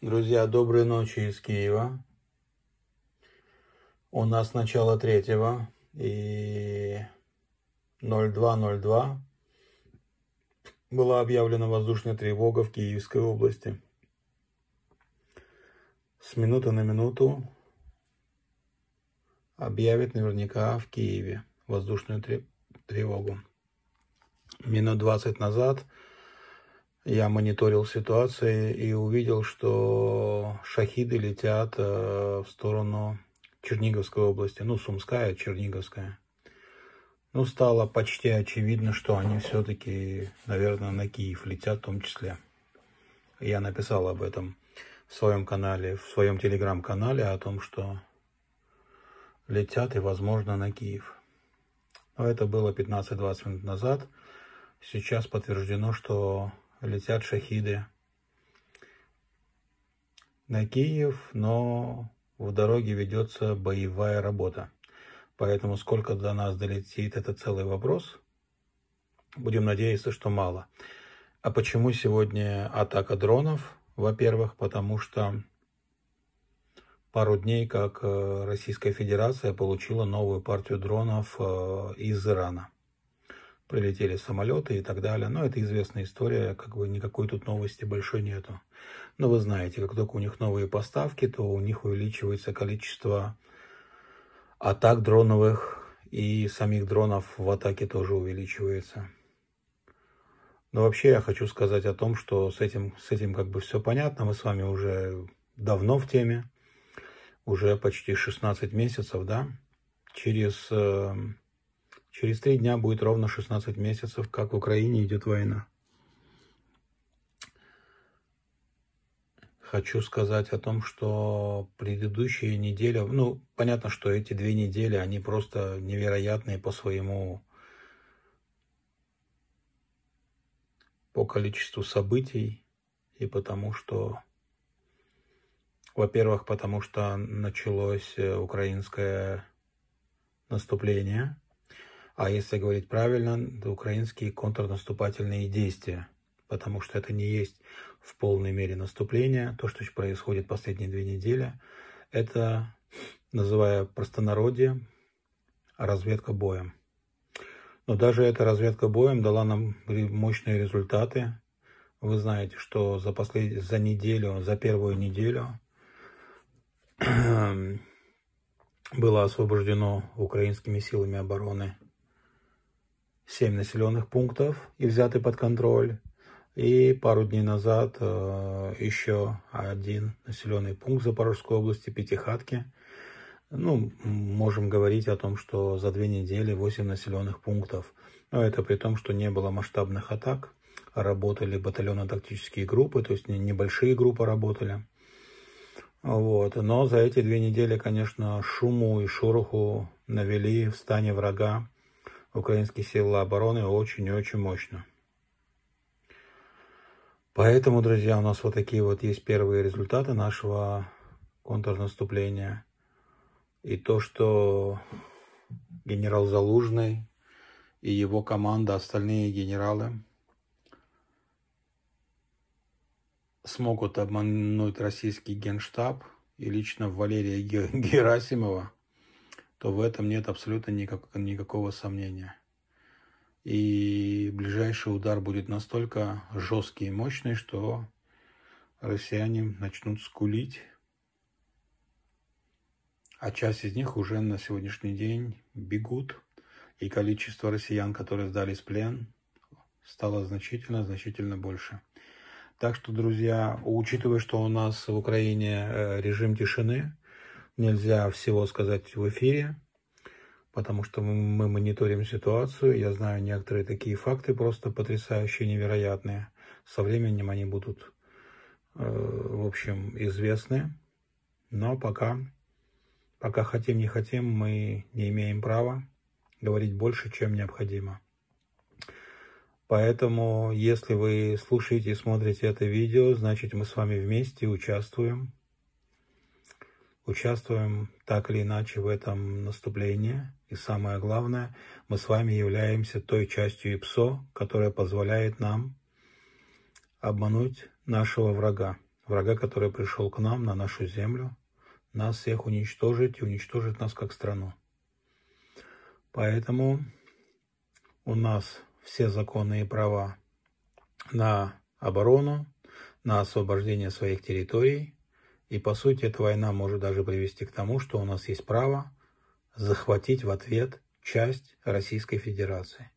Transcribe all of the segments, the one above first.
Друзья, доброй ночи из Киева. У нас начало третьего и 02.02 была объявлена воздушная тревога в Киевской области. С минуты на минуту объявят наверняка в Киеве воздушную тревогу. Минут 20 назад – я мониторил ситуацию и увидел, что шахиды летят э, в сторону Черниговской области, ну, Сумская, Черниговская. Ну, стало почти очевидно, что они все-таки, наверное, на Киев летят в том числе. Я написал об этом в своем канале, в своем телеграм-канале, о том, что летят и, возможно, на Киев. Но это было 15-20 минут назад. Сейчас подтверждено, что летят шахиды на Киев, но в дороге ведется боевая работа. Поэтому сколько до нас долетит, это целый вопрос. Будем надеяться, что мало. А почему сегодня атака дронов? Во-первых, потому что пару дней как э, Российская Федерация получила новую партию дронов э, из Ирана прилетели самолеты и так далее. Но это известная история, как бы никакой тут новости большой нету. Но вы знаете, как только у них новые поставки, то у них увеличивается количество атак дроновых, и самих дронов в атаке тоже увеличивается. Но вообще я хочу сказать о том, что с этим, с этим как бы все понятно, мы с вами уже давно в теме, уже почти 16 месяцев, да, через э, Через три дня будет ровно 16 месяцев, как в Украине идет война. Хочу сказать о том, что предыдущая неделя, ну, понятно, что эти две недели, они просто невероятные по своему, по количеству событий и потому что, во-первых, потому что началось э, украинское наступление – а если говорить правильно, то украинские контрнаступательные действия, потому что это не есть в полной мере наступление. То, что происходит последние две недели, это, называя простонародье, разведка боем. Но даже эта разведка боем дала нам мощные результаты. Вы знаете, что за, послед... за неделю, за первую неделю было освобождено украинскими силами обороны 7 населенных пунктов и взяты под контроль. И пару дней назад э, еще один населенный пункт Запорожской области, Пятихатки. Ну, можем говорить о том, что за две недели 8 населенных пунктов. Но это при том, что не было масштабных атак. Работали батальонно-тактические группы, то есть небольшие группы работали. Вот. Но за эти две недели, конечно, шуму и шороху навели в стане врага украинские силы обороны очень и очень мощно. Поэтому, друзья, у нас вот такие вот есть первые результаты нашего контрнаступления. И то, что генерал Залужный и его команда, остальные генералы смогут обмануть российский генштаб и лично Валерия Герасимова – то в этом нет абсолютно никак, никакого сомнения. И ближайший удар будет настолько жесткий и мощный, что россияне начнут скулить. А часть из них уже на сегодняшний день бегут. И количество россиян, которые сдались в плен, стало значительно-значительно больше. Так что, друзья, учитывая, что у нас в Украине э, режим тишины, нельзя всего сказать в эфире, потому что мы мониторим ситуацию. Я знаю некоторые такие факты просто потрясающие, невероятные. Со временем они будут, э, в общем, известны. Но пока, пока хотим, не хотим, мы не имеем права говорить больше, чем необходимо. Поэтому, если вы слушаете и смотрите это видео, значит мы с вами вместе участвуем участвуем так или иначе в этом наступлении. И самое главное, мы с вами являемся той частью ИПСО, которая позволяет нам обмануть нашего врага. Врага, который пришел к нам, на нашу землю, нас всех уничтожить и уничтожить нас как страну. Поэтому у нас все законные права на оборону, на освобождение своих территорий – и по сути эта война может даже привести к тому, что у нас есть право захватить в ответ часть Российской Федерации.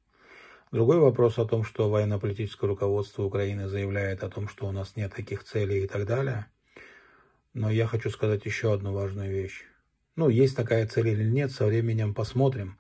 Другой вопрос о том, что военно-политическое руководство Украины заявляет о том, что у нас нет таких целей и так далее. Но я хочу сказать еще одну важную вещь. Ну, есть такая цель или нет, со временем посмотрим.